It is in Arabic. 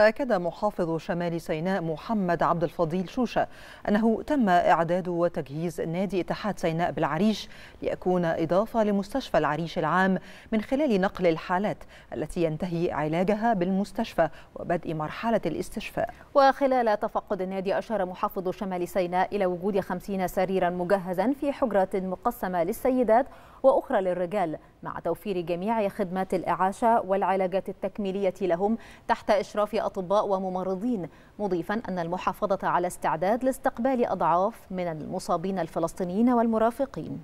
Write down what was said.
أكد محافظ شمال سيناء محمد عبد الفضيل شوشة أنه تم إعداد وتجهيز نادي اتحاد سيناء بالعريش ليكون إضافة لمستشفى العريش العام من خلال نقل الحالات التي ينتهي علاجها بالمستشفى وبدء مرحلة الاستشفاء وخلال تفقد النادي أشار محافظ شمال سيناء إلى وجود 50 سريرا مجهزا في حجرة مقسمة للسيدات وأخرى للرجال مع توفير جميع خدمات الإعاشة والعلاجات التكميلية لهم تحت إشراف أطباء وممرضين مضيفا أن المحافظة على استعداد لاستقبال أضعاف من المصابين الفلسطينيين والمرافقين